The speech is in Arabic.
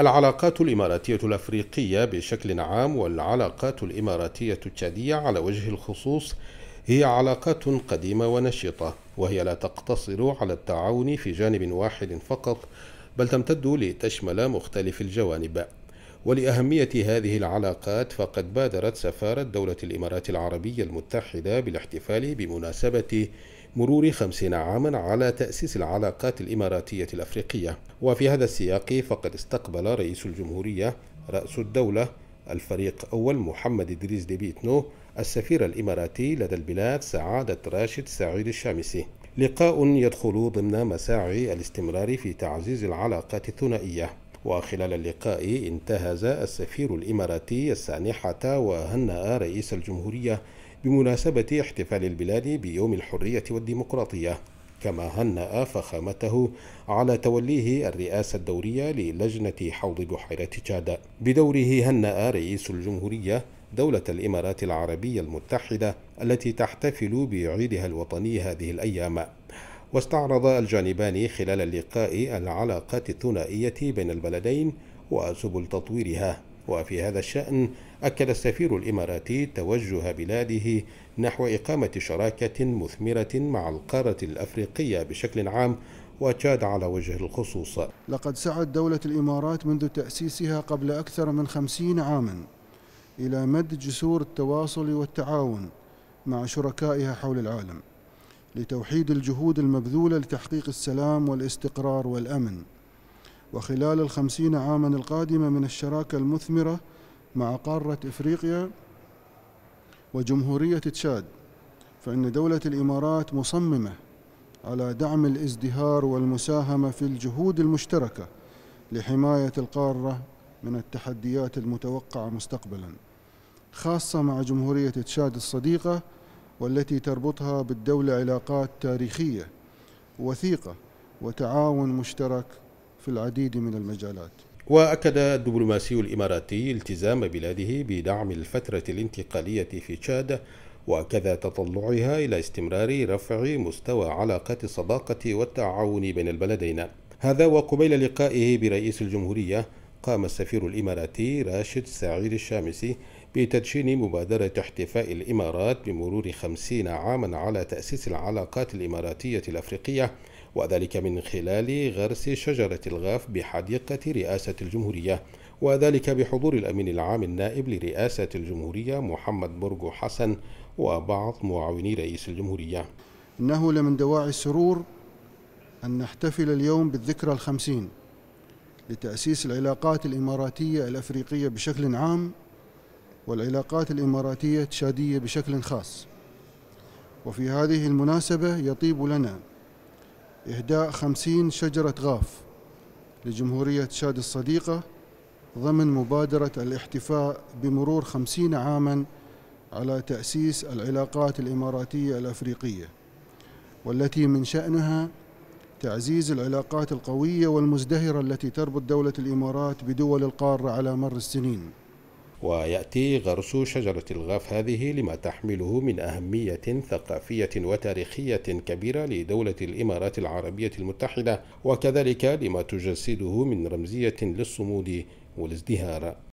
العلاقات الإماراتية الأفريقية بشكل عام والعلاقات الإماراتية التشادية على وجه الخصوص هي علاقات قديمة ونشطة وهي لا تقتصر على التعاون في جانب واحد فقط بل تمتد لتشمل مختلف الجوانب ولأهمية هذه العلاقات فقد بادرت سفارة دولة الإمارات العربية المتحدة بالاحتفال بمناسبة مرور خمسين عاما على تأسيس العلاقات الإماراتية الأفريقية وفي هذا السياق فقد استقبل رئيس الجمهورية رأس الدولة الفريق أول محمد إدريس ديبيتنو السفير الإماراتي لدى البلاد سعادة راشد سعيد الشامسي لقاء يدخل ضمن مساعي الاستمرار في تعزيز العلاقات الثنائية وخلال اللقاء انتهز السفير الإماراتي السانحة وهنأ رئيس الجمهورية بمناسبة احتفال البلاد بيوم الحرية والديمقراطية كما هنأ فخامته على توليه الرئاسة الدورية للجنة حوض بحيرة تشاد بدوره هنأ رئيس الجمهورية دولة الإمارات العربية المتحدة التي تحتفل بعيدها الوطني هذه الأيام واستعرض الجانبان خلال اللقاء العلاقات الثنائية بين البلدين وسبل تطويرها وفي هذا الشأن أكد السفير الإماراتي توجه بلاده نحو إقامة شراكة مثمرة مع القارة الأفريقية بشكل عام وتشاد على وجه الخصوص لقد سعت دولة الإمارات منذ تأسيسها قبل أكثر من خمسين عاما إلى مد جسور التواصل والتعاون مع شركائها حول العالم لتوحيد الجهود المبذولة لتحقيق السلام والاستقرار والأمن وخلال الخمسين عاما القادمة من الشراكة المثمرة مع قارة إفريقيا وجمهورية تشاد فإن دولة الإمارات مصممة على دعم الازدهار والمساهمة في الجهود المشتركة لحماية القارة من التحديات المتوقعة مستقبلا خاصة مع جمهورية تشاد الصديقة والتي تربطها بالدولة علاقات تاريخية وثيقة وتعاون مشترك في العديد من المجالات وأكد الدبلوماسي الإماراتي التزام بلاده بدعم الفترة الانتقالية في تشاد وكذا تطلعها إلى استمرار رفع مستوى علاقات الصداقة والتعاون بين البلدين هذا وقبيل لقائه برئيس الجمهورية قام السفير الإماراتي راشد سعيد الشامسي بتدشين مبادرة احتفاء الإمارات بمرور خمسين عاما على تأسيس العلاقات الإماراتية الأفريقية وذلك من خلال غرس شجرة الغاف بحديقة رئاسة الجمهورية وذلك بحضور الأمين العام النائب لرئاسة الجمهورية محمد برجو حسن وبعض معاوني رئيس الجمهورية إنه لمن دواعي السرور أن نحتفل اليوم بالذكرى الخمسين لتأسيس العلاقات الإماراتية الأفريقية بشكل عام والعلاقات الإماراتية التشادية بشكل خاص وفي هذه المناسبة يطيب لنا إهداء خمسين شجرة غاف لجمهورية تشاد الصديقة ضمن مبادرة الاحتفاء بمرور خمسين عاما على تأسيس العلاقات الإماراتية الأفريقية والتي من شأنها تعزيز العلاقات القوية والمزدهرة التي تربط دولة الإمارات بدول القارة على مر السنين ويأتي غرس شجرة الغاف هذه لما تحمله من أهمية ثقافية وتاريخية كبيرة لدولة الإمارات العربية المتحدة وكذلك لما تجسده من رمزية للصمود والازدهار